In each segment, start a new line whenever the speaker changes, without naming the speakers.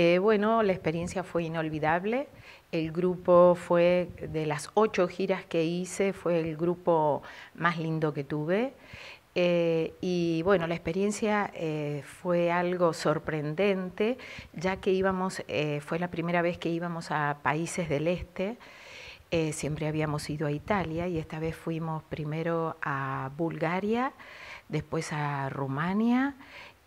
Eh, bueno, la experiencia fue inolvidable. El grupo fue, de las ocho giras que hice, fue el grupo más lindo que tuve. Eh, y bueno, la experiencia eh, fue algo sorprendente, ya que íbamos, fue la primera vez que íbamos a países del este. siempre habíamos ido a Italia y esta vez fuimos primero a Bulgaria, después a Rumania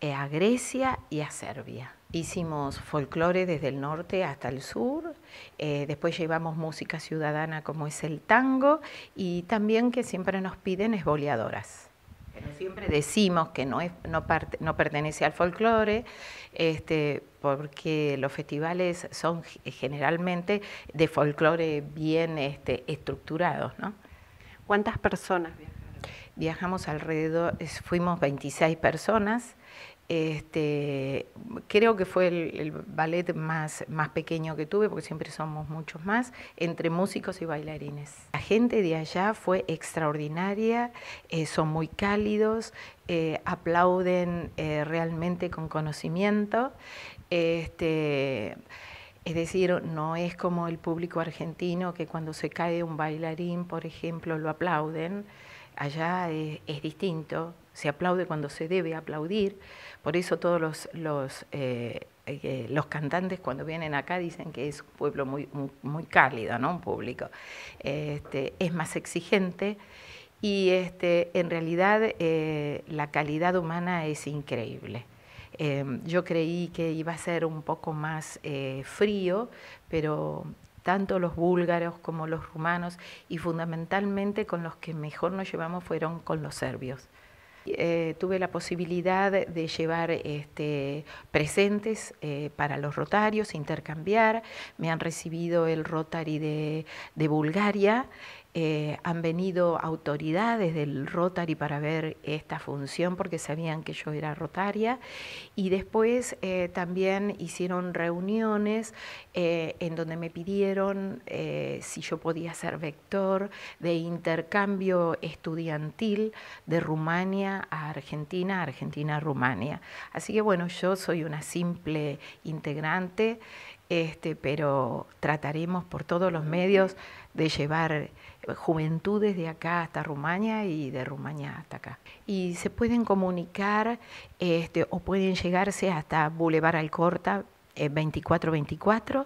eh, a Grecia y a Serbia. Hicimos folclore desde el norte hasta el sur, eh, después llevamos música ciudadana como es el tango y también que siempre nos piden esboleadoras. Siempre decimos que no, es, no, parte, no pertenece al folclore, este, porque los festivales son generalmente de folclore bien este, estructurados. ¿no? ¿Cuántas personas vienen? viajamos alrededor, fuimos 26 personas. Este, creo que fue el, ballet más, más pequeño que tuve, porque siempre somos muchos más, entre músicos y bailarines. La gente de allá fue extraordinaria, eh, son muy cálidos, eh, aplauden eh, realmente con conocimiento. Este, es decir, no es como el público argentino que cuando se cae un bailarín, por ejemplo, lo aplauden allá es, distinto, se aplaude cuando se debe aplaudir, por eso todos los, los, eh, eh, cantantes cuando vienen acá dicen que es un pueblo muy, muy, cálido, ¿no? un público, este, es más exigente y este, en realidad eh, la calidad humana es increíble. Em, yo creí que iba a ser un poco más frío, pero tanto los búlgaros como los rumanos y fundamentalmente con los que mejor nos llevamos fueron con los serbios. Eh, tuve la posibilidad de llevar este, presentes eh, para los rotarios, intercambiar. Me han recibido el Rotary de, de Bulgaria eh, han venido autoridades del Rotary para ver esta función porque sabían que yo era rotaria y después eh, también hicieron reuniones eh, en donde me pidieron si yo podía ser vector de intercambio estudiantil de Rumania a Argentina, Argentina a Rumania. Así que bueno, yo soy una simple integrante este, pero trataremos por todos los medios de llevar eh, juventudes de acá hasta Rumania y de Rumania hasta acá. Y se pueden comunicar este, o pueden llegarse hasta Boulevard Alcorta, 2424. Eh,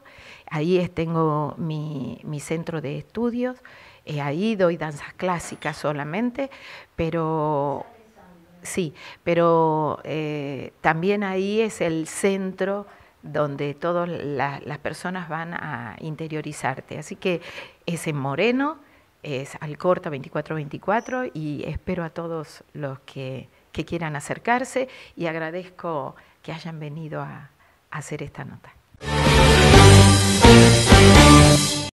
ahí tengo mi, centro de estudios. Eh, ahí doy danzas clásicas solamente, pero sí, pero también ahí es el centro donde todas las personas van a interiorizarte. Así que es en Moreno, es al corta 2424 y espero a todos los que, quieran acercarse y agradezco que hayan venido a hacer esta nota.